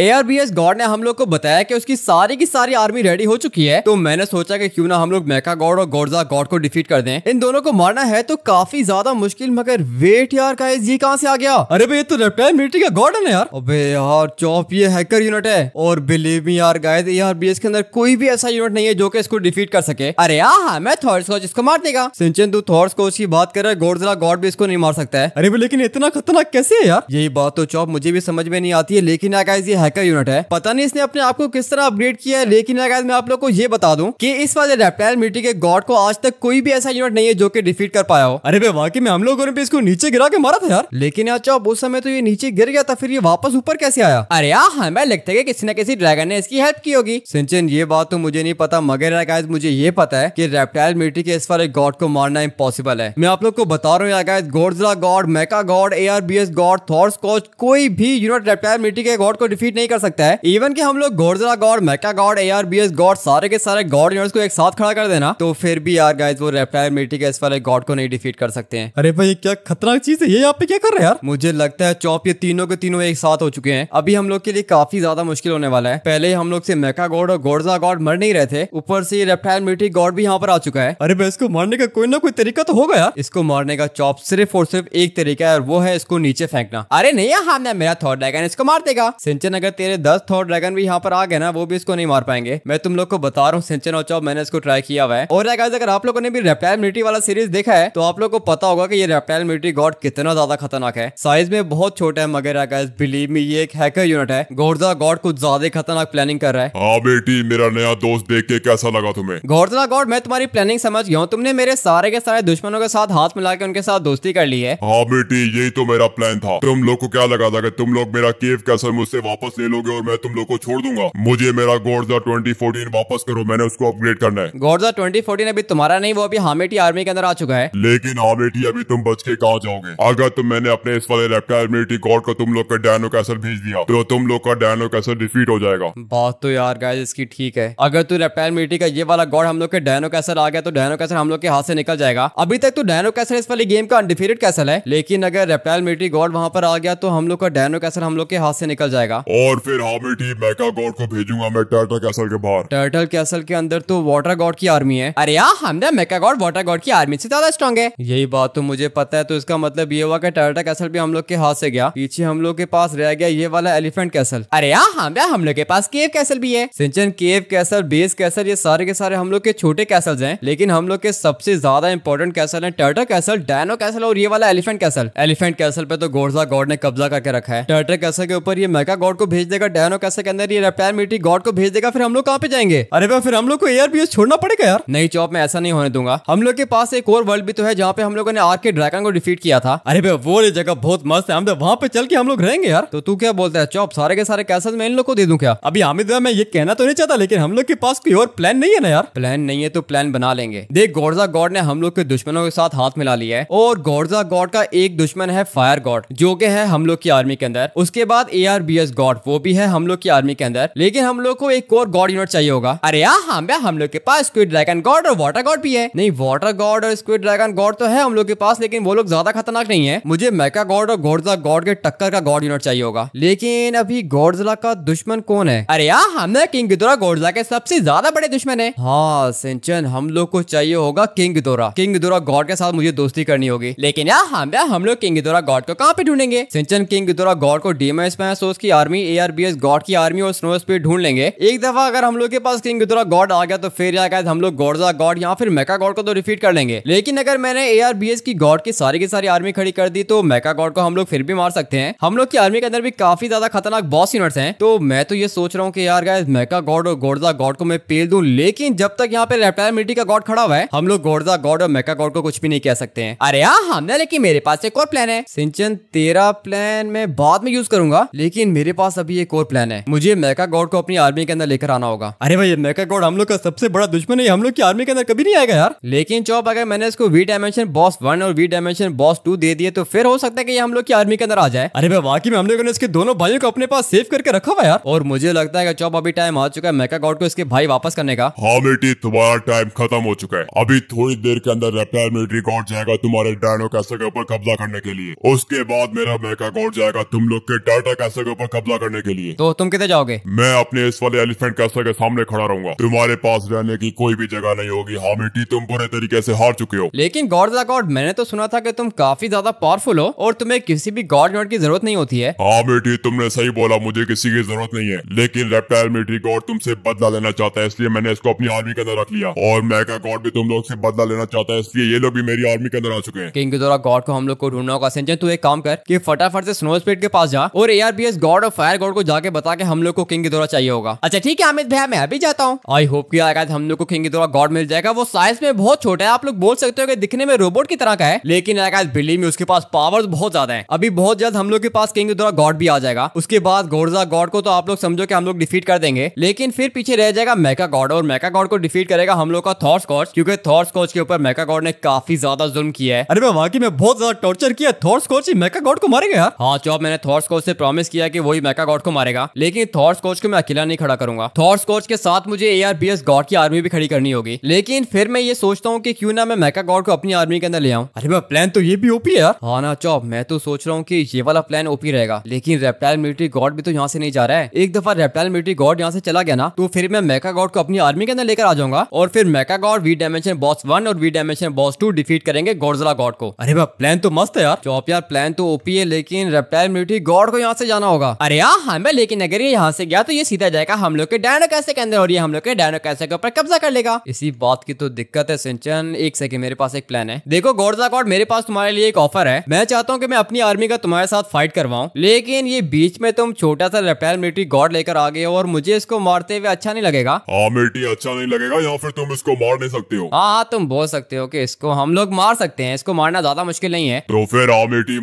एआरबीएस God ने हम लोग को बताया कि उसकी सारी की सारी आर्मी रेडी हो चुकी है तो मैंने सोचा कि क्यों ना हम लोग मेका गॉड और गोडजा गॉड को डिफीट कर दें इन दोनों को मारना है तो काफी ज्यादा मुश्किल मगर वेट यार का ये कहां से आ गया अरे भाई तो रेप्टाइल मिलिट्री का गॉड है ना यार अबे यार चौप ये हैकर यूनिट है और बिलीव मी यार गाइस एआरबीएस के अंदर कोई भी ऐसा यूनिट नहीं है जो कि इसको डिफीट कर सके अरे यहाँ मैं थॉर्स कोच इसको मार देगा सिंचन तू थॉर्स कोच की बात कर रहा है गोडजा गॉड भी इसको नहीं मार सकता है अरे लेकिन इतना खतरनाक कैसे है यार यही बात तो चौप मुझे भी समझ में नहीं आती है लेकिन यार हैकर यूनिट है पता नहीं इसने अपने आप को किस तरह अपग्रेड किया है लेकिन अगर मैं आप लोग को ये बता दूं कि इस वाले रेप्टाइल मिट्टी के गॉड को आज तक कोई भी ऐसा यूनिट नहीं है जो कि डिफीट कर पाया हो अरे भाई वाकई में हम लोगों ने भी इसको नीचे गिरा के मारा था यार लेकिन अच्छा अब उस समय तो ये नीचे गिर गया था फिर ये वापस ऊपर कैसे आया अरे यार हमें हाँ, लगता है किसी न किसी ड्रैगन ने इसकी हेल्प की होगी सिंचन ये बात तो मुझे नहीं पता मगर अगर मुझे ये पता है की रेप्टाइल मिट्टी के इस वाले गॉड को मारना इम्पोसिबल है मैं आप लोग को बता रहा हूँ guys Godzilla god Mecha god A R B S god Thor's कोई भी यूनिट रेप्टाइल मिट्टी के गॉड को डिफीट नहीं कर सकता है इवन की हम लोग गोर्जरा god Mecha god A R B S god सारे के सारे गॉड यूनिट्स को एक साथ खड़ा कर देना तो फिर भी यार गाइज वो रेप्टाइल मिट्टी के इस वाले गॉड को नहीं डिफीट कर सकते हैं अरे भाई क्या खतरनाक चीज है ये आप क्या कर रहे हैं यार मुझे लगता है चौप ये तीनों के तीनों एक साथ हो चुके हैं अभी हम लोग के लिए काफी ज्यादा मुश्किल होने वाला है पहले हम लोग से मेका गॉड और गोर्जा गॉड मर नहीं रहे थे ऊपर से रेप्टाइल मिट्टी गॉड भी यहाँ पर आ चुका है अरे भाई इसको मारने का कोई ना कोई तरीका तो होगा यार इसको मारने का चौप सिर्फ और सिर्फ एक तरीका है और वो है इसको नीचे फेंकना अरे नहीं हाँ मेरा थॉट डायगन इसको मार देगा सिंचन अगर तेरे दस थॉर ड्रैगन भी यहाँ पर आ गए ना वो भी इसको नहीं मार पाएंगे मैं तुम लोग को बता रहा हूँ सिंचन ओचाव मैंने इसको ट्राई किया हुआ है और गाइस अगर आप लोगों ने भी रेप्टाइल मिलिट्री वाला सीरीज देखा है तो आप लोग को पता होगा की ये रेप्टाइल मिलिट्री गॉड कितना ज्यादा खतरनाक है साइज में बहुत छोटा है मगर गाइस बिलीव मी ये एक हैकर यूनिट है गोर्जा गॉड कुछ ज्यादा खतरनाक प्लानिंग कर रहा है हाँ बेटी मेरा नया दोस्त देख के कैसा लगा तुम्हें गोर्जा गॉड मैं तुम्हारी प्लानिंग समझ गया हूँ तुमने मेरे सारे के सारे दुश्मनों के साथ हाथ मिला के उनके साथ दोस्ती कर ली है हाँ बेटी यही तो मेरा प्लान था तुम लोग को क्या लगा था तुम लोग मेरा केव कैसे मुझसे वापस ले लोगे और मैं तुम लोग को छोड़ दूंगा मुझे मेरा गोडजा ट्वेंटी फोर्टीन वापस करो मैंने उसको अपग्रेड करना है गोडजा ट्वेंटी फोर्टीन अभी तुम्हारा नहीं वो अभी हामेटी आर्मी के अंदर आ चुका है लेकिन हामेटी अभी तुम बच के कहा जाओगे अगर तुम मैंने अपने इस वाले लेफ्टी मिलिट्री गॉड को तुम लोग का डैनो कैसल भेज दिया तो तुम लोग का डैनो कैसल डिफीट हो जाएगा बात तो यार गाय इसकी ठीक है अगर तू रेप्टाइल मिलिट्री का ये वाला गॉड हम लोग के डायनो कैसल आ गया तो डायनो कैसल हम लोग के हाथ से निकल जाएगा अभी तक तो डायनो कैसल इस वाले गेम का अनडिफीटेड कैसल है लेकिन अगर रेप्टाइल मिलिट्री गॉड वहाँ पर आ गया तो हम लोग का डायनो कैसल हम लोग के हाथ से निकल जाएगा ओ और फिर टीम मैका गॉड को भेजूंगा मैं टर्टल कैसल के बाहर टर्टल कैसल के अंदर तो वाटर गॉड की आर्मी है अरे यार हमदा मेका गॉड वाटर गॉड की आर्मी से ज्यादा स्ट्रॉन्ग है यही बात तो मुझे पता है तो इसका मतलब ये हुआ कि टर्टल कैसल भी हम लोग के हाथ से गया पीछे हम लोग के पास रह गया ये वाला एलिफेंट कैसल अरे यार हमदा हाँ, हम लोग के पास केव कैसल भी है सिंचन केव कैसल बेस कैसल ये सारे के सारे हम लोग के छोटे कैसल है लेकिन हम लोग के सबसे ज्यादा इंपॉर्टेंट कैसल है टर्टल कैसल डायनो कैसल और ये वाला एलिफेंट कैसल एलिफेंट कैसल पे तो गोरजा गॉड ने कब्जा करके रखा है टर्टल कैसल के ऊपर ये मेका गॉड को को भेज देगा डायनो कैसे के अंदर ये रेप्टाइल मिलिट्री गॉड को भेज देगा फिर हम लोग कहाँ पे जाएंगे अरे भाई फिर हम लोग को एयर एयरबीएस छोड़ना पड़ेगा यार नहीं चौप मैं ऐसा नहीं होने दूंगा हम लोग के पास एक और वर्ल्ड भी तो है जहाँ पे हम लोगों ने आर के ड्रैगन को डिफीट किया था अरे भाई वो जगह बहुत मस्त है हम लोग तो वहाँ पे चल के हम लोग रहेंगे यार तो तू क्या बोलता है चौप सारे के सारे कैसे मैं इन लोग को दे दू क्या अभी हामिद मैं ये कहना तो नहीं चाहता लेकिन हम लोग के पास कोई और प्लान नहीं है ना यार प्लान नहीं है तो प्लान बना लेंगे देख गौरजा गॉड ने हम लोग के दुश्मनों के साथ हाथ मिला लिया है और गौरजा गॉड का एक दुश्मन है फायर गॉड जो के है हम लोग की आर्मी के अंदर उसके बाद A R B S god और वो भी है हम लोग की आर्मी के अंदर लेकिन हम लोग को एक और गॉड यूनिट चाहिए होगा अरे यहाँ हम हाँ, हम लोग के पास स्क्विड ड्रैगन गॉड और वाटर गॉड भी है नहीं वाटर गॉड और स्क्विड ड्रैगन गॉड तो है हम लोग के पास लेकिन वो लोग ज्यादा खतरनाक नहीं है मुझे मैका गॉड और गोडजा गॉड के टक्कर का गॉड यूनिट चाहिए होगा लेकिन अभी गोडजला का दुश्मन कौन है अरे यहाँ हम किंग गिदोरा गोडजा के सबसे ज्यादा बड़े दुश्मन है हाँ सिंचन हम लोग को चाहिए होगा king Ghidorah king Ghidorah god के साथ मुझे दोस्ती करनी होगी लेकिन यहाँ हम हाँ, हम लोग किंग गिदोरा गॉड को कहाँ पे ढूंढेंगे सिंचन किंग गिदोरा गॉड को डीमन में सोच की army A R B S god की आर्मी और स्नो स्पीड ढूंढ लेंगे एक दफा अगर हम लोग के पास किंग गुदरा गॉड आ गया तो फिर या शायद हम लोग गोडजा गॉड या फिर मेका गॉड को तो रिफीट कर लेंगे लेकिन अगर मैंने ए आर बी एस की गॉड की सारी की सारी आर्मी खड़ी कर दी तो मेका गॉड को हम लोग फिर भी मार सकते हैं हम लोग की आर्मी के अंदर भी काफी ज्यादा खतरनाक बॉस यूनिट्स हैं तो मैं तो ये सोच रहा हूँ कि यार गाइस मेका गॉड और गोडजा गॉड को मैं पेल दू लेकिन जब तक यहाँ पे रेप्टाइल मिट्टी का गॉड खड़ा हुआ है हम लोग गोडजा गॉड और मेका गॉड को कुछ भी नहीं कह सकते हैं अरे यहाँ हमने लेकिन मेरे पास एक और प्लान है सिंचन तेरा प्लान मैं बाद में यूज करूंगा लेकिन मेरे पास पास अभी एक और प्लान है मुझे मेका गॉड को अपनी आर्मी के अंदर लेकर आना होगा अरे भाई मेका गॉड हम लोग का सबसे बड़ा दुश्मन है हम लोग की आर्मी के अंदर कभी नहीं आएगा यार लेकिन चौप अगर मैंने इसको वी डायमेंशन बॉस वन और वी डायमेंशन बॉस टू दे दिए तो फिर हो सकता है कि हम लोग की आर्मी के अंदर आ जाए अरे भाई वाकई में हम लोगों ने इसके दोनों भाइयों को अपने पास सेव करके रखा हुआ यार और मुझे लगता है कि चौप अभी टाइम आ चुका है मेका गॉड को इसके भाई वापस करने का हाँ बेटी तुम्हारा टाइम खत्म हो चुका है अभी थोड़ी देर के अंदर रेप्टाइल मिलिट्री गॉड जाएगा तुम्हारे डायनो कैसे के ऊपर कब्जा करने के लिए उसके बाद मेरा मेका गॉड जाएगा तुम लोग के डाटा कैसे के ऊपर कब्जा करने के लिए तो तुम कितने जाओगे मैं अपने इस वाले एलिफेंट कैसर के सामने खड़ा रहूंगा तुम्हारे पास रहने की कोई भी जगह नहीं होगी हाँ हामिटी तुम बुरे तरीके ऐसी हार चुके हो लेकिन गॉड द गॉड मैंने तो सुना था की तुम काफी ज्यादा पावरफुल हो और तुम्हें किसी भी गॉड नोट की जरूरत नहीं होती है हाँ बेटी तुमने सही बोला मुझे किसी की जरूरत नहीं है लेकिन रेप्टाइल मिलिट्री गॉड तुमसे बदला लेना चाहता है इसलिए मैंने इसको अपनी आर्मी के अंदर रख लिया और मैका गॉड भी तुम लोग से बदला लेना चाहता है इसलिए ये लोग भी मेरी आर्मी के अंदर आ चुके हैं किंग द्वारा गॉड को हम लोग को ढूंढना होगा तू एक काम कर कि फटाफट से स्नो स्पीड के पास जा और ARBS god of fire fire god को जाके बता के हम लोग को किंग की दौरा चाहिए होगा अच्छा ठीक है अमित भैया मैं अभी जाता हूँ आई होप की आगाज हम लोग को किंग की दौरा गॉड मिल जाएगा वो साइज में बहुत छोटा है आप लोग बोल सकते हो कि दिखने में रोबोट की तरह का है लेकिन आगाज बिल्ली में उसके पास पावर बहुत ज्यादा है अभी बहुत जल्द हम लोग के पास किंग की दौरा गॉड भी आ जाएगा उसके बाद गोरजा गॉड को तो आप लोग समझो कि हम लोग डिफीट कर देंगे लेकिन फिर पीछे रह जाएगा मैका गॉड और मैका गॉड को डिफीट करेगा हम लोग का थॉर्स गॉड क्योंकि थॉर्स गॉड के ऊपर मैका गॉड ने काफी ज्यादा जुर्म किया है अरे मैं वाकई में बहुत ज्यादा टॉर्चर किया थॉर्स गॉड ही मैका गॉड को मारेगा हाँ चौप मैंने थॉर्स गॉड से प्रॉमिस किया कि वही मैका गॉड को मारेगा लेकिन थॉर्स कोच को मैं अकेला नहीं खड़ा करूंगा थॉर्स कोच के साथ मुझे ए आर गॉड की आर्मी भी खड़ी करनी होगी लेकिन फिर मैं ये सोचता हूँ की क्यूँ ना मैं मैका गॉड को अपनी आर्मी के अंदर ले आऊँ अरे प्लान तो ये भी ओपी है हाँ ना चौब मैं तो सोच रहा हूँ की ये वाला प्लान ओपी रहेगा लेकिन रेप्टाइल मिलिट्री गॉड भी तो यहाँ से नहीं जा रहा है एक दफा रेप्टाइल मिलिट्री गॉड यहाँ से चला गया ना तो फिर मैं मैका गॉड को अपनी आर्मी के अंदर लेकर आ जाऊंगा और फिर Mecha god V dimension boss one और V dimension boss two defeat करेंगे गोडजला गॉड को अरे प्लान तो मस्त है यार चौप यार प्लान तो ओपी है लेकिन रेप्टाइल मिलिट्री गॉड को यहाँ से जाना होगा अरे यार हाँ, हाँ मैं लेकिन अगर ये यहाँ से गया तो ये सीधा जाएगा हम लोग के डायनो कैसे के अंदर और ये हम लोग के डायनो कैसे के ऊपर कब्जा कर लेगा इसी बात की तो दिक्कत है सिंचन एक सेकंड मेरे पास एक प्लान है देखो गोडजा गॉड मेरे पास तुम्हारे लिए एक ऑफर है मैं चाहता हूँ की मैं अपनी आर्मी का तुम्हारे साथ फाइट करवाऊँ लेकिन ये बीच में तुम छोटा सा रेप्टाइल मिलिट्री गॉड लेकर आ गए और मुझे इसको मारते हुए अच्छा नहीं लगेगा मिलिट्री हाँ, अच्छा नहीं लगेगा या फिर तुम इसको मार नहीं सकते हो हाँ, हाँ तुम बोल सकते हो की इसको हम लोग मार सकते हैं इसको मारना ज्यादा मुश्किल नहीं है तो फिर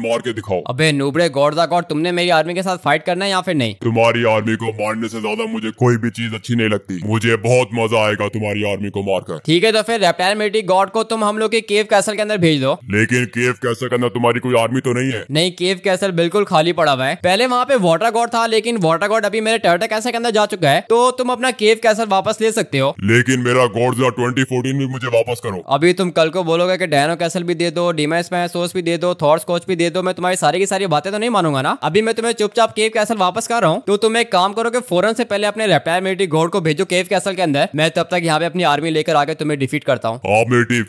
मार के दिखाओ अबे नूबड़े गॉडजा गॉड तुमने मेरी आर्मी के साथ फाइट करना है या फिर नहीं तुम्हारी आर्मी को मारने से ज्यादा मुझे कोई भी चीज अच्छी नहीं लगती मुझे बहुत मजा आएगा तुम्हारी आर्मी को मारकर ठीक है तो फिर रेप्टाइल मिलिट्री गॉड को तुम हम लोग के केव कैसल के अंदर भेज दो लेकिन केव कैसल के अंदर तुम्हारी कोई आर्मी तो नहीं है नहीं केव कैसल बिल्कुल खाली पड़ा हुआ है पहले वहाँ पे वाटर गॉड था लेकिन वाटर गॉड अभी मेरे टर्टा कैसल के अंदर जा चुका है तो तुम अपना केव कैसल वापस ले सकते हो लेकिन मेरा गॉड ट्वेंटी फोर्टीन भी मुझे वापस करो अभी तुम कल को बोलोगे की डायनो कैसल भी दे दो डीमेस में सोर्स भी दे दो थॉर्स कोच भी दे दो मैं तुम्हारी सारी की सारी बातें तो नहीं मानूंगा ना अभी मैं तुम्हें चुपचाप केव कैसल वापस कर रहा हूँ तो तुम एक काम करो कि फौरन से पहले अपने रिपेयर मिलिट्री घोड़ को भेजो केव कैसल के अंदर मैं तब तक यहाँ पे अपनी आर्मी लेकर आगे तुम्हें डिफीट करता हूँ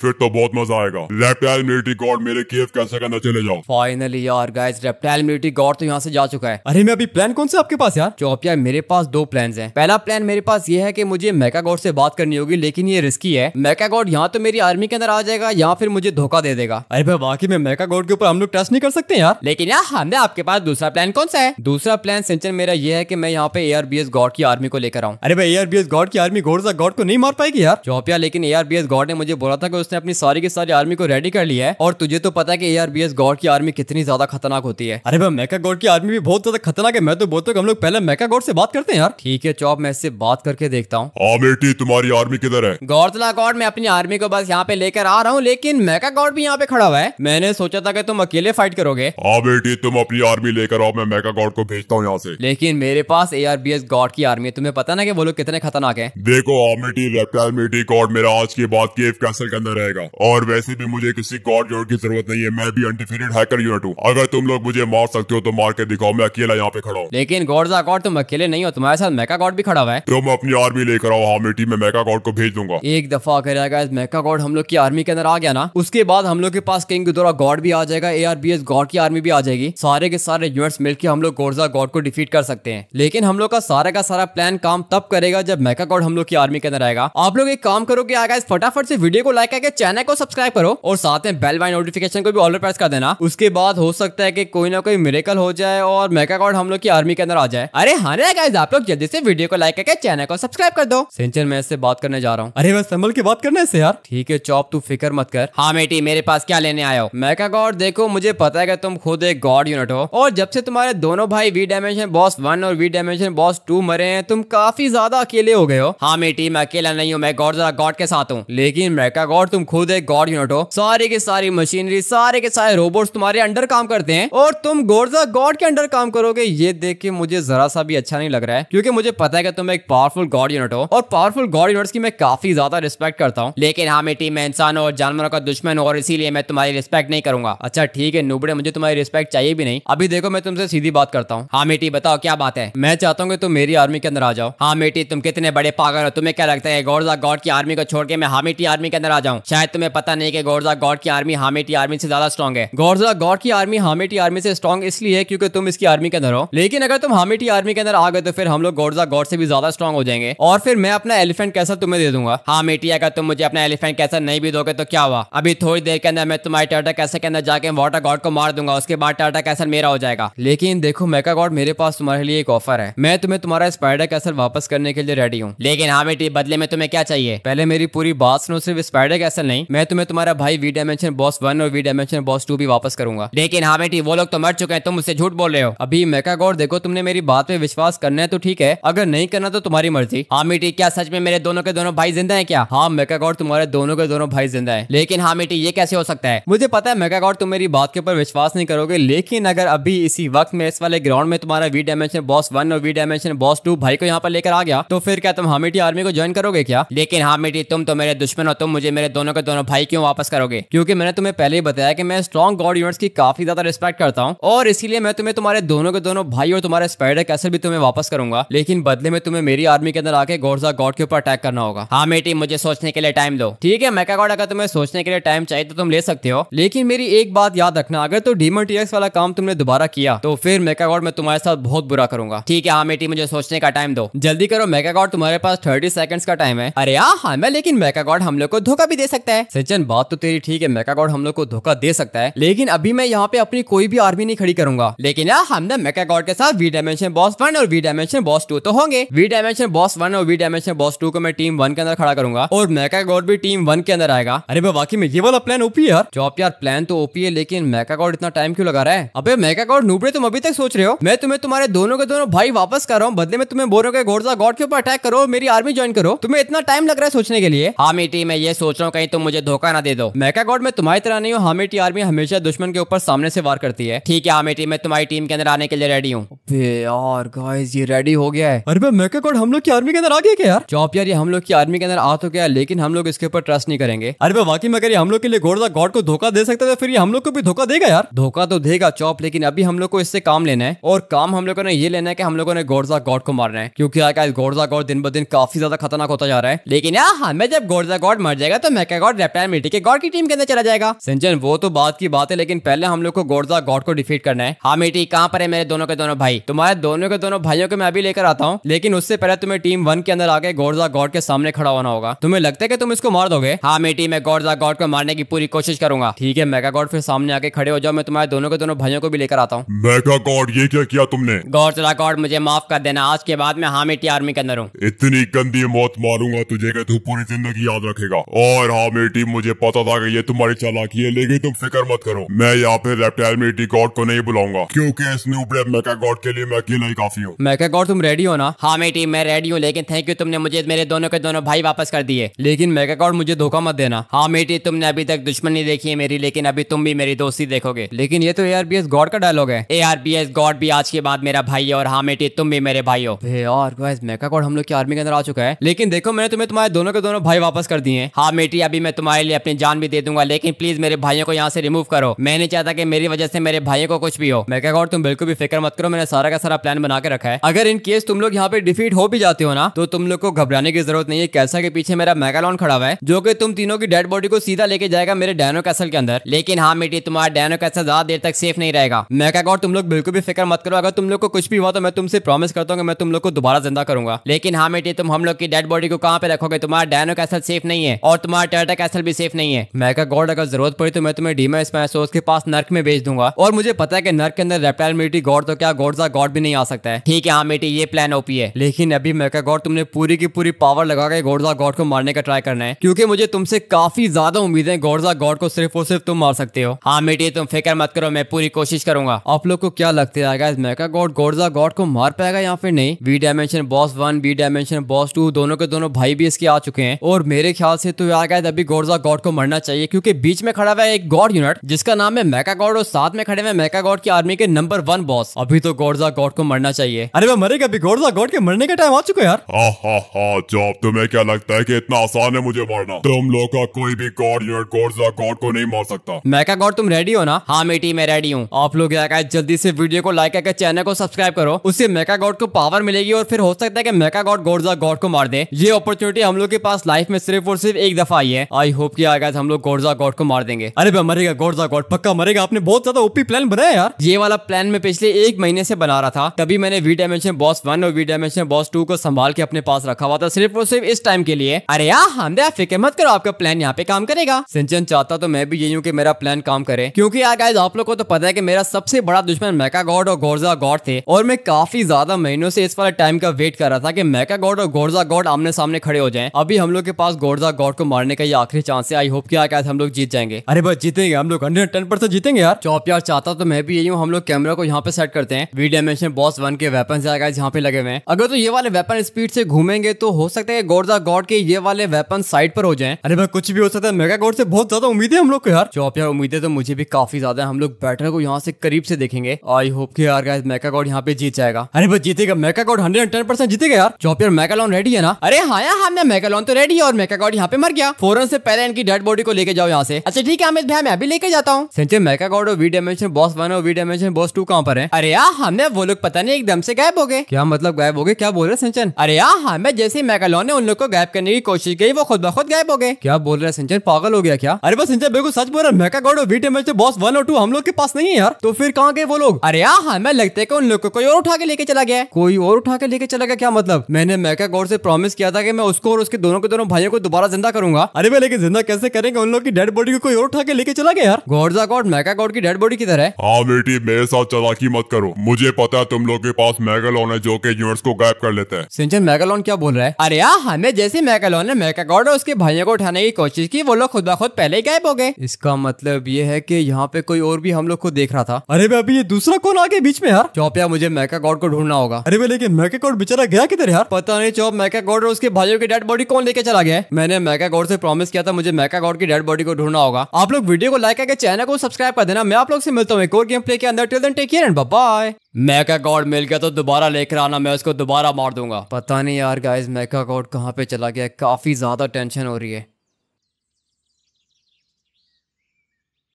फिर तो बहुत मजा आएगा रेपेल मिलिट्री गॉड मेरे केव कैसल के अंदर चले जाओ फाइनली यार गाइस रेपेल मिलिट्री गॉड तो यहाँ से जा चुका है अरे मैं अभी प्लान कौन सा आपके पास यार चौपिया मेरे पास दो प्लान है पहला प्लान मेरे पास ये है की मुझे मेका गॉड से बात करनी होगी लेकिन ये रिस्की है मेका गॉड यहाँ तो मेरी आर्मी के अंदर आ जाएगा या फिर मुझे धोखा दे देगा अरे भाई बाकी मैं मेका गॉड के ऊपर हम लोग ट्रस्ट नहीं कर सकते यार लेकिन यार हमने आपके पास दूसरा प्लान कौन सा है दूसरा प्लान फ्रेंड मेरा ये है कि मैं यहाँ पे एआरबीएस बी गॉड की आर्मी को लेकर आऊँ अरे भाई ए आर गॉड की आर्मी सा गॉड को नहीं मार पाएगी यार चौपिया लेकिन एआर गॉड ने मुझे बोला था कि उसने अपनी सारी की सारी आर्मी को रेडी कर लिया है और तुझे तो पता है कि एआर बी एस गॉड की आर्मी कितनी ज्यादा खतरनाक होती है अरे भाई मेका गॉड की आर्मी भी बहुत ज्यादा खतरनाक है मैं तो बोलता हूँ हम लोग पहले मेका गॉड से बात करते हैं यार ठीक है चौप मैं इससे बात करके देखता हूँ हाँ बेटी तुम्हारी आर्मी किधर है गौरतला गॉड मैं अपनी आर्मी को बस यहाँ पे लेकर आ रहा हूँ लेकिन मेका गॉड भी यहाँ पे खड़ा हुआ है मैंने सोचा था कि तुम अकेले फाइट करोगे हाँ बेटी तुम अपनी आर्मी लेकर आओ मैं मेका गॉड को भेजता हूँ यहाँ से लेकिन मेरे पास A R B S god की आर्मी है तुम्हें पता ना कि वो लोग कितने खतरनाक हैं देखो ऑमिटी रेप्टाइल गॉड मेरा आज के बाद केव कैसल के अंदर रहेगा और वैसे भी मुझे किसी गॉड जोड़ की जरूरत नहीं है मैं भी अनडिफिनेट हैकर यूनिट हूँ अगर तुम लोग मुझे मार सकते हो तो मार के दिखाओ मैं अकेला यहाँ पे खड़ा हूँ लेकिन गॉड जा गॉड तुम अकेले नहीं हो तुम्हारे साथ मेका गॉड भी खड़ा हुआ है तुम तो अपनी आर्मी लेकर आओ हॉमिटी में मेका गॉड को भेज दूंगा एक दफा अगर इस मेका गॉड हम लोग की आर्मी के अंदर आ गया ना उसके बाद हम लोग के पास किंग गॉड भी आ जाएगा A R B S god की आर्मी भी आ जाएगी सारे के सारे यूनिट्स मिलकर हम लोग गोरजा गॉड को डिफीट कर सकते हैं लेकिन हम लोग का सारा का सारा प्लान काम तब करेगा जब मेकाकॉड हम लोग की आर्मी के अंदर आएगा आप लोग एक काम करो कि आगे फटाफट से वीडियो को लाइक करके चैनल को सब्सक्राइब करो और साथ में बेल बाई नोटिफिकेशन को भी ऑलर प्रेस कर देना उसके बाद हो सकता है कि कोई ना कोई मेरेकल हो जाए और मेकाकॉड हम लोग की आर्मी के अंदर आ जाए अरे हाँ गाइज आप लोग जल्दी से वीडियो को लाइक करके चैनल को सब्सक्राइब कर दो सिंचन मैं इससे बात करने जा रहा हूँ अरे बस संभल के बात करने से यार ठीक है चौप तू फिक्र मत कर हाँ मेटी मेरे पास क्या लेने आयो मैका गॉड देखो मुझे पता है कि तुम खुद एक गॉड यूनिट हो और जब से तुम्हारे दोनों भाई V dimension dimension boss one और वी डायमेंशन बॉस टू मरे हैं तुम काफी ज्यादा अकेले हो गए हो हाँ मेरी टीम अकेला नहीं हूँ मैं गॉड जरा गॉड के साथ हूँ लेकिन मैका गॉड तुम खुद एक गॉड यूनिट हो सारी की सारी मशीनरी सारे के सारे रोबोट तुम्हारे अंडर काम करते हैं और तुम गोर्जा गॉड के अंडर काम करोगे ये देख के मुझे जरा सा भी अच्छा नहीं लग रहा है क्योंकि मुझे पता है कि तुम एक पावरफुल गॉड यूनिट हो और पावरफुल गॉड यूनिट्स की मैं काफी ज्यादा रिस्पेक्ट करता हूँ लेकिन हाँ मेरी टीम मैं इंसान और जानवरों का दुश्मन और इसीलिए मैं तुम्हारी रिस्पेक्ट नहीं करूंगा अच्छा ठीक है नुबड़े मुझे तुम्हारी रिस्पेक्ट चाहिए भी नहीं अभी देखो मैं तुमसे सीधी बात करता हूँ हाँ मेरी बेटी बताओ क्या बात है मैं चाहता हूँ कि तुम मेरी आर्मी के अंदर आ जाओ हाँ बेटी तुम कितने बड़े पागल हो तुम्हें क्या लगता है गौरजा गॉड की आर्मी को छोड़ के मैं हामिटी आर्मी के अंदर आ जाऊँ शायद तुम्हें पता नहीं की गौरजा गॉड की आर्मी हामिटी आर्मी से ज्यादा स्ट्रॉग है गौरजा गॉड की आर्मी हामिटी आर्मी से स्ट्रॉन्ग इसलिए है क्योंकि तुम इसकी आर्मी के अंदर हो लेकिन अगर तुम हामिटी आर्मी के अंदर आ गए तो फिर हम लोग गौरजा गॉड से भी ज्यादा स्ट्रॉग हो जाएंगे और फिर मैं अपना एलिफेंट कैसा तुम्हें दे दूंगा हाँ मेटी अगर तुम मुझे अपना एलिफेंट कैसा नहीं भी दोगे तो क्या हुआ अभी थोड़ी देर के अंदर मैं तुम्हारे टाटा कैसे के अंदर जाके वाटर गॉड को मार दूंगा उसके बाद टाटा कैसा मेरा हो जाएगा लेकिन देखो मेका गॉड मेरे पास तुम्हारे लिए एक ऑफर है मैं तुम्हें तुम्हारा स्पाइडर कैसल वापस करने के लिए रेडी हूँ लेकिन हाँ बेटी बदले में तुम्हें क्या चाहिए पहले मेरी पूरी बात सुनो सिर्फ स्पाइडर कैसल नहीं मैं तुम्हें तुम्हारा भाई वी डायमेंशन बॉस वन और वी डायमेंशन बॉस टू भी वापस करूंगा लेकिन हाँ बेटी वो लोग तो मर चुके हैं तुम मुझसे झूठ बोल रहे हो अभी मैका गौर देखो तुमने मेरी बात पे विश्वास करना है तो ठीक है अगर नहीं करना तो तुम्हारी मर्जी हाँ बेटी क्या सच में मेरे दोनों के दोनों भाई जिंदा है क्या हाँ मेका गौर तुम्हारे दोनों के दोनों भाई जिंदा है लेकिन हाँ बेटी ये कैसे हो सकता है मुझे पता है मेका गौर तुम मेरी बात के ऊपर विश्वास नहीं करोगे लेकिन अगर अभी इसी वक्त में इस वाले ग्राउंड में तुम्हारे हमारा वी डायमेंशन बॉस वन और वी डायमेंशन बॉस टू भाई को यहाँ पर लेकर आ गया तो फिर क्या तुम हामिटी आर्मी को ज्वाइन करोगे क्या लेकिन हामिटी तुम तो मेरे दुश्मन हो तुम मुझे मेरे दोनों के दोनों भाई क्यों वापस करोगे क्योंकि मैंने तुम्हें पहले ही बताया कि मैं स्ट्रॉन्ग गॉड यूनिट्स की काफी ज्यादा रिस्पेक्ट करता हूँ और इसीलिए मैं तुम्हें तुम्हारे दोनों के दोनों भाई और तुम्हारे स्पाइडर कैसे भी तुम्हें वापस करूंगा लेकिन बदले में तुम्हें मेरी आर्मी के अंदर आके गोरजा गॉड के ऊपर अटैक करना होगा हाँ मेटी मुझे सोचने के लिए टाइम दो ठीक है मैका गॉड अगर तुम्हें सोचने के लिए टाइम चाहिए तो तुम ले सकते हो लेकिन मेरी एक बात याद रखना अगर तो डीमन टीएक्स वाला काम तुमने दोबारा किया तो फिर मेका गॉड मैं तुम्हारे साथ बहुत बुरा करूंगा ठीक है हाँ मेटी मुझे सोचने का टाइम दो जल्दी करो मेगा गॉड तुम्हारे पास थर्टी सेकंड का टाइम है अरे हाँ हाँ मैं लेकिन मेगा गॉड हम लोग को धोखा भी दे सकता है सचिन बात तो तेरी ठीक है मेगा गॉड हम लोग को धोखा दे सकता है लेकिन अभी मैं यहाँ पे अपनी कोई भी आर्मी नहीं खड़ी करूंगा लेकिन यार हम ना गॉड के साथ वी डायमेंशन बॉस वन और वी डायमेंशन बॉस टू तो होंगे वी डायमेंशन बॉस वन और वी डायमेंशन बॉस टू को मैं टीम वन के अंदर खड़ा करूंगा और मेका गॉड भी टीम वन के अंदर आएगा अरे बाकी में ये वाला प्लान ओपी है जॉब यार प्लान तो ओपी है लेकिन मेका गॉड इतना टाइम क्यों लगा रहा है अबे मेका गॉड नूबड़े तुम अभी तक सोच रहे हो मैं तुम्हें मैं तुम्हारे दोनों के दोनों भाई वापस कर रहा हूँ बदले में तुम्हें बोलो के गोरजा गॉड के ऊपर अटैक करो मेरी आर्मी ज्वाइन करो तुम्हें इतना टाइम लग रहा है सोचने के लिए हामिटी मैं ये सोच रहा हूँ कहीं तुम मुझे धोखा ना दे दो मैं क्या गॉड में तुम्हारी तरह नहीं हूँ हामिटी आर्मी हमेशा दुश्मन के ऊपर सामने से वार करती है ठीक है हामिटी मैं तुम्हारी टीम के अंदर आने के लिए रेडी हूँ यार गाइस ये रेडी हो गया है अरे मैं क्या गॉड हम लोग की आर्मी के अंदर आ गया क्या यार चौप यार ये हम लोग की आर्मी के अंदर आ तो गया लेकिन हम लोग इसके ऊपर ट्रस्ट नहीं करेंगे अरे वाकई में ये हम लोग के लिए गोरजा गॉड को धोखा दे सकता है फिर ये हम लोग को भी धोखा देगा यार धोखा तो देगा चौप लेकिन अभी हम लोग को इससे काम लेना है और काम काम हम लोगों ने ये लेना है कि हम लोगों ने गोरजा गॉड को मारना है क्योंकि यार गोरजा गॉड दिन ब दिन काफी ज्यादा खतरनाक होता जा रहा है लेकिन यहाँ हमें जब गोरजा गॉड मर जाएगा तो मैका गॉड रेपेयर मिट्टी के गॉड की टीम के अंदर चला जाएगा सिंचन वो तो बात की बात है लेकिन पहले हम लोग को गोरजा गॉड को डिफीट करना है हाँ मिट्टी कहाँ पर है मेरे दोनों के दोनों भाई तुम्हारे दोनों के दोनों भाइयों को मैं अभी लेकर आता हूँ लेकिन उससे पहले तुम्हें टीम वन के अंदर आगे गोरजा गॉड के सामने खड़ा होना होगा तुम्हें लगता है कि तुम इसको मार दोगे हाँ मेटी मैं गोरजा गॉड को मारने की पूरी कोशिश करूंगा ठीक है मेगा गॉड फिर सामने आके खड़े हो जाओ मैं तुम्हारे दोनों के दोनों भाइयों को भी लेकर आता हूँ मेगा गॉड ये क्या किया तुमने गौर चला रिकॉर्ड मुझे माफ कर देना आज के बाद मैं हामिटी आर्मी के अंदर हूँ इतनी गंदी मौत मारूंगा तुझे कि तू पूरी जिंदगी याद रखेगा और हाँ मुझे पता था कि ये तुम्हारी चालाकी है लेकिन तुम फिक्र मत करो मैं यहाँ पे रेप्टाइल गॉड को नहीं बुलाऊंगा क्यूँकी इस न्यू ब्रेड मेका गॉड के लिए मैं अकेला ही काफी हूँ मैका गॉड तुम रेडी हो ना हाँ मेटी मैं रेडी हूँ लेकिन थैंक यू तुमने मुझे मेरे दोनों के दोनों भाई वापस कर दिए लेकिन मैका गॉड मुझे धोखा मत देना हाँ मेटी तुमने अभी तक दुश्मनी देखी है मेरी लेकिन अभी तुम भी मेरी दोस्ती देखोगे लेकिन ये तो ए गॉड का डायलॉग है ए गॉड भी आज के बाद मेरा भाई है और हाँ मेटी तुम भी मेरे भाई हो और मेका कोड हम लोग की आर्मी के अंदर आ चुका है लेकिन देखो मैंने तुम्हें तुम्हारे दोनों के दोनों भाई वापस कर दिए हाँ मेटी अभी मैं तुम्हारे लिए अपनी जान भी दे दूंगा लेकिन प्लीज मेरे भाइयों को यहाँ से रिमूव करो मैं नहीं चाहता की मेरी वजह से मेरे भाइयों को कुछ भी हो मेका कोड तुम बिल्कुल भी फिक्र मत करो मैंने सारा का सारा प्लान बना के रखा है अगर इन केस तुम लोग यहाँ पे डिफीट हो भी जाते हो ना तो तुम लोग को घबराने की जरूरत नहीं है कैसा के पीछे मेरा मेगालॉन खड़ा हुआ है जो कि तुम तीनों की डेड बॉडी को सीधा लेके जाएगा मेरे डैनो कैसल के अंदर लेकिन हाँ मेटी तुम्हारा डैनो कैसल ज्यादा देर तक सेफ नहीं रहेगा मेका कोड तुम लोग बिल्कुल भी फिक्र मत करो अगर तुम लोग को कुछ भी हुआ तो मैं तुमसे प्रॉमिस करता हूँ कि मैं तुम लोग को दोबारा जिंदा करूंगा लेकिन हाँ बेटे तुम हम लोग की डेड बॉडी को कहाँ पे रखोगे तुम्हारा डायनो कैसल सेफ नहीं है और तुम्हारा टर्टा कैसल भी सेफ नहीं है मैं का गॉड अगर जरूरत पड़ी तो मैं तुम्हें डीमा स्मैसोस के पास नर्क में भेज दूंगा और मुझे पता है कि नर्क के अंदर रेपटाइल मिट्टी गॉड तो क्या गॉड सा गॉड भी नहीं आ सकता है ठीक है हाँ बेटी ये प्लान ओपी है लेकिन अभी मेका गॉड तुमने पूरी की पूरी पावर लगा के गोडजा गॉड को मारने का ट्राई करना है क्योंकि मुझे तुमसे काफी ज्यादा उम्मीद है गोडजा गॉड को सिर्फ और सिर्फ तुम मार सकते हो हाँ बेटी तुम फिक्र मत करो मैं पूरी कोशिश करूंगा आप लोग को क्या लगता है मेका गॉड गोडा गॉड को मार पाएगा या फिर नहीं V dimension boss one V dimension boss two दोनों के दोनों भाई भी इसके आ चुके हैं और मेरे ख्याल से तो आ गया अभी गोडा गॉड को मरना चाहिए क्योंकि बीच में खड़ा हुआ है एक गॉड यूनिट जिसका नाम है मैका गॉड और साथ में खड़े हुए मेका गॉड की आर्मी के नंबर वन बॉस अभी तो गोडा गॉड को मरना चाहिए अरे वह मरेगा अभी गोडजा गॉड के मरने का टाइम आ चुका है यार जॉब तुम्हें क्या लगता है की इतना आसान है मुझे मरना तुम लोग का कोई भी गॉड यूनिट गोडा गॉड को नहीं मार सकता मैका गॉड तुम रेडी हो ना हाँ मेटी मैं रेडी हूँ आप लोग जल्दी से वीडियो को लाइक करके चैनल चैनल को सब्सक्राइब करो उससे मेका गॉड को पावर मिलेगी और फिर हो सकता है कि मेका गॉड गोडजा गॉड को मार दे ये अपॉर्चुनिटी हम लोग के पास लाइफ में सिर्फ और सिर्फ एक दफा आई है आई होप की आगे हम लोग गोडजा गॉड को मार देंगे अरे भाई मरेगा गोडजा गॉड पक्का मरेगा आपने बहुत ज्यादा ओपी प्लान बनाया यार ये वाला प्लान मैं पिछले एक महीने से बना रहा था तभी मैंने वी डायमेंशन बॉस वन और वी डायमेंशन बॉस टू को संभाल के अपने पास रखा हुआ था सिर्फ और सिर्फ इस टाइम के लिए अरे यार हम फिक्र मत करो आपका प्लान यहाँ पे काम करेगा सिंचन चाहता तो मैं भी यही हूँ की मेरा प्लान काम करे क्यूँकी आप लोग को तो पता है की मेरा सबसे बड़ा दुश्मन मेका गॉड और गोर्जा गोर्जा गॉड थे और मैं काफी ज्यादा महीनों से इस वाले टाइम का वेट कर रहा था कि मैका गॉड और गोर्जा गॉड आमने सामने खड़े हो जाए अभी हम लोग के पास गोर्जा गॉड को मारने का ये आखिरी चांस है आई होप की आकाश हम लोग जीत जाएंगे अरे बस जीतेंगे हम लोग हंड्रेड टेन परसेंट जीतेंगे यार चौप यार चाहता तो मैं भी यही हूँ हम लोग कैमरा को यहाँ पे सेट करते हैं वी डायमेंशन बॉस वन के वेपन यहाँ पे लगे हुए हैं अगर तो ये वाले वेपन स्पीड से घूमेंगे तो हो सकता है गोर्जा गॉड के ये वाले वेपन साइड पर हो जाए अरे भाई कुछ भी हो सकता है मेगा गॉड से बहुत ज्यादा उम्मीद है हम लोग को यार चौप यार उम्मीद है तो मुझे भी काफी ज्यादा हम लोग बैटर को यहाँ से करीब से देखेंगे आई होप के यार शायद मैका गॉड यहाँ पे जीत जाएगा अरे बस जीतेगा Mecha god hundred ten percent जीतेगा यार चौप यार मैकालॉन रेडी है ना अरे हाँ यार हाँ मैं मैकालॉन तो रेडी है और मैका गॉड यहाँ पे मर गया फोरन से पहले इनकी डेड बॉडी को लेके जाओ यहाँ से अच्छा ठीक है अमित भाई मैं अभी लेके जाता हूँ सेंचुरी मैका गॉड और वी डायमेंशन बॉस वन और वी डायमेंशन बॉस टू कहाँ पर है अरे यार हमने हाँ, वो लोग पता नहीं एकदम से गायब हो गए क्या मतलब गायब हो गए क्या बोल रहे सिंचन अरे यार हमें हाँ, जैसे मैकालॉन ने उन लोग को गायब करने की कोशिश की वो खुद ब खुद गायब हो गए क्या बोल रहे सिंचन पागल हो गया क्या अरे बस सिंचन बिल्कुल सच बोल रहा है मैका गॉड और वी डायमेंशन बॉस वन और टू हम लोग के पास नहीं है यार तो फिर कहाँ गए वो लोग अरे यार हमें हाँ, लगता कहते हैं कि उन लोग को कोई और उठा के लेके चला गया है कोई और उठा के लेके चला गया क्या मतलब मैंने मैका गौर से प्रॉमिस किया था कि मैं उसको और उसके दोनों के दोनों भाइयों को दोबारा जिंदा करूंगा अरे मैं लेकिन जिंदा कैसे करेंगे उन लोग की डेड बॉडी को कोई और उठा के लेके चला गया यार गौरजा गौर मैका गौर की डेड बॉडी किधर है हाँ बेटी मेरे साथ चलाकी मत करो मुझे पता है तुम लोग के पास मैगलॉन है जो के यूनिवर्स को गायब कर लेते हैं सिंचन मैगलॉन क्या बोल रहा है अरे यार हाँ, हमें जैसे मैगलॉन ने मैका गौर और उसके भाइयों को उठाने की कोशिश की वो लोग खुद खुद पहले ही गायब हो गए इसका मतलब ये है की यहाँ पे कोई और भी हम लोग को देख रहा था अरे भाई अभी ये दूसरा कौन आगे बीच में यार चौप यार मुझे मैका गॉड को ढूंढना होगा अरे भाई लेकिन मैका गॉड बेचारा गया किधर यार पता नहीं चौप मैका गॉड और उसके भाइयों की डेड बॉडी कौन लेके चला गया मैंने मैका गॉड से प्रॉमिस किया था मुझे मैका गॉड की डेड बॉडी को ढूंढना होगा आप लोग वीडियो को लाइक करके चैनल को सब्सक्राइब कर देना मैं आप लोग से मिलता हूँ एक और गेम प्ले के अंदर टेल take care and bye Mecha god मिल गया तो दोबारा लेकर आना मैं उसको दोबारा मार दूंगा पता नहीं यार गाइस मैका गॉड कहाँ पे चला गया काफी ज्यादा टेंशन हो रही है